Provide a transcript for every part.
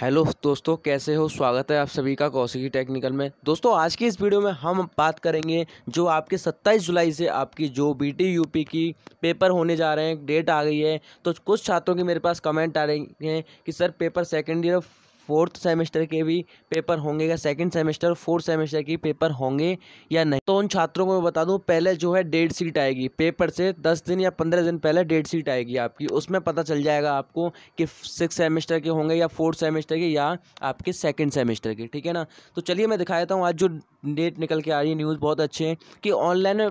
hello दोस्तों कैसे हो स्वागत है आप सभी का कौशिकी टेक्निकल में दोस्तों आज की इस वीडियो में हम बात करेंगे जो आपके 27 जुलाई से आपकी जो बीटी यूपी की पेपर होने जा रहे हैं डेट आ गई है तो कुछ छात्रों के मेरे पास कमेंट आ रहे हैं कि sir paper second year fourth semester के भी पेपर होंगे या सेकंड सेमेस्टर फोर्थ सेमेस्टर के पेपर होंगे या नहीं तो उन छात्रों को मैं बता दूं पहले जो है डेट सीट आएगी पेपर से दस दिन या पंद्रह दिन पहले डेट सीट आएगी आपकी उसमें पता चल जाएगा आपको कि सिक्स सेमेस्टर के होंगे या फोर्थ सेमेस्टर के या आपके सेकेंड सेमेस्टर के ठीक है ना तो चलिए मैं दिखा देता हूँ आज जो डेट निकल के आ रही है न्यूज़ बहुत अच्छे हैं कि ऑनलाइन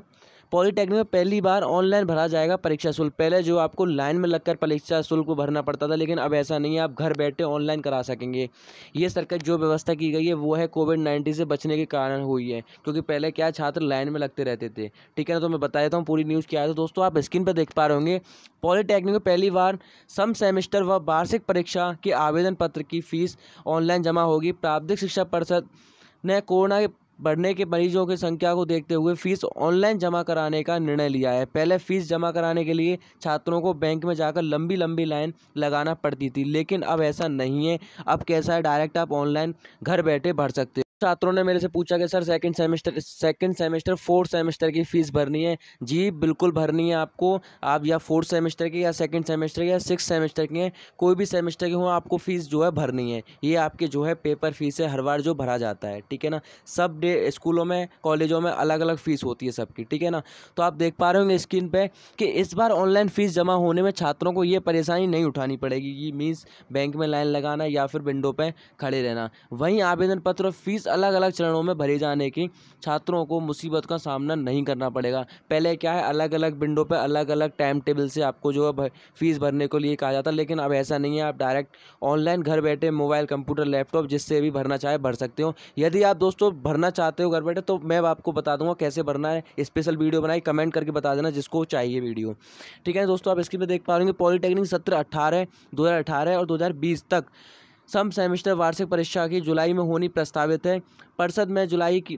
पॉलीटेक्निक में पहली बार ऑनलाइन भरा जाएगा परीक्षा शुल्क पहले जो आपको लाइन में लगकर परीक्षा शुल्क भरना पड़ता था लेकिन अब ऐसा नहीं है आप घर बैठे ऑनलाइन करा सकेंगे ये सरकार जो व्यवस्था की गई है वो है कोविड नाइन्टीन से बचने के कारण हुई है क्योंकि पहले क्या छात्र लाइन में लगते रहते थे ठीक है ना तो मैं बता देता हूँ पूरी न्यूज़ क्या है तो दोस्तों आप स्क्रीन पर देख पा रहे होंगे पॉलीटेक्निक में पहली बार सम सेमेस्टर व वार्षिक परीक्षा के आवेदन पत्र की फीस ऑनलाइन जमा होगी प्राविधिक शिक्षा परिषद ने कोरोना के बढ़ने के मरीजों की संख्या को देखते हुए फीस ऑनलाइन जमा कराने का निर्णय लिया है पहले फीस जमा कराने के लिए छात्रों को बैंक में जाकर लंबी लंबी लाइन लगाना पड़ती थी लेकिन अब ऐसा नहीं है अब कैसा है डायरेक्ट आप ऑनलाइन घर बैठे भर सकते छात्रों ने मेरे से पूछा कि sir second semester second semester fourth semester की फ़ीस भरनी है जी बिल्कुल भरनी है आपको आप या फोर्थ सेमेस्टर की या सेकंड सेमेस्टर की या सिक्स सेमेस्टर की हैं कोई भी सेमेस्टर की हो आपको फ़ीस जो है भरनी है ये आपके जो है पेपर फ़ीस है हर बार जो भरा जाता है ठीक है ना सब डे स्कूलों में कॉलेजों में अलग अलग फ़ीस होती है सबकी ठीक है ना तो आप देख पा रहे होंगे स्क्रीन पर कि इस बार ऑनलाइन फ़ीस जमा होने में छात्रों को ये परेशानी नहीं उठानी पड़ेगी मीन्स बैंक में लाइन लगाना या फिर विंडो पर खड़े रहना वहीं आवेदन पत्र फीस इस अलग अलग चरणों में भरे जाने की छात्रों को मुसीबत का सामना नहीं करना पड़ेगा पहले क्या है अलग अलग विंडो पर अलग अलग टाइम टेबल से आपको जो है फ़ीस भरने को लिए कहा जाता है लेकिन अब ऐसा नहीं है आप डायरेक्ट ऑनलाइन घर बैठे मोबाइल कंप्यूटर लैपटॉप जिससे भी भरना चाहे भर सकते हो यदि आप दोस्तों भरना चाहते हो घर बैठे तो मैं आपको बता दूंगा कैसे भरना है स्पेशल वीडियो बनाई कमेंट करके बता देना जिसको चाहिए वीडियो ठीक है दोस्तों आप स्क्रीन पर देख पा रहे पॉलिटेक्निक सत्र अट्ठारह दो हज़ार और दो तक सम सेमेस्टर वार्षिक परीक्षा की जुलाई में होनी प्रस्तावित है परिषद में जुलाई की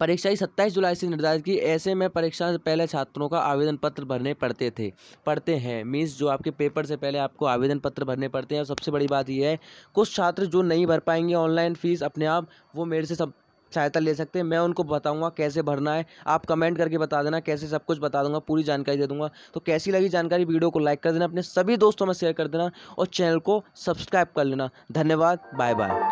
परीक्षा ही सत्ताईस जुलाई से निर्धारित की ऐसे में परीक्षा से पहले छात्रों का आवेदन पत्र भरने पड़ते थे पढ़ते हैं मीन्स जो आपके पेपर से पहले आपको आवेदन पत्र भरने पड़ते हैं और सबसे बड़ी बात यह है कुछ छात्र जो नहीं भर पाएंगे ऑनलाइन फीस अपने आप वो मेरे से सब सहायता ले सकते हैं मैं उनको बताऊंगा कैसे भरना है आप कमेंट करके बता देना कैसे सब कुछ बता दूंगा पूरी जानकारी दे दूंगा तो कैसी लगी जानकारी वीडियो को लाइक कर देना अपने सभी दोस्तों में शेयर कर देना और चैनल को सब्सक्राइब कर लेना धन्यवाद बाय बाय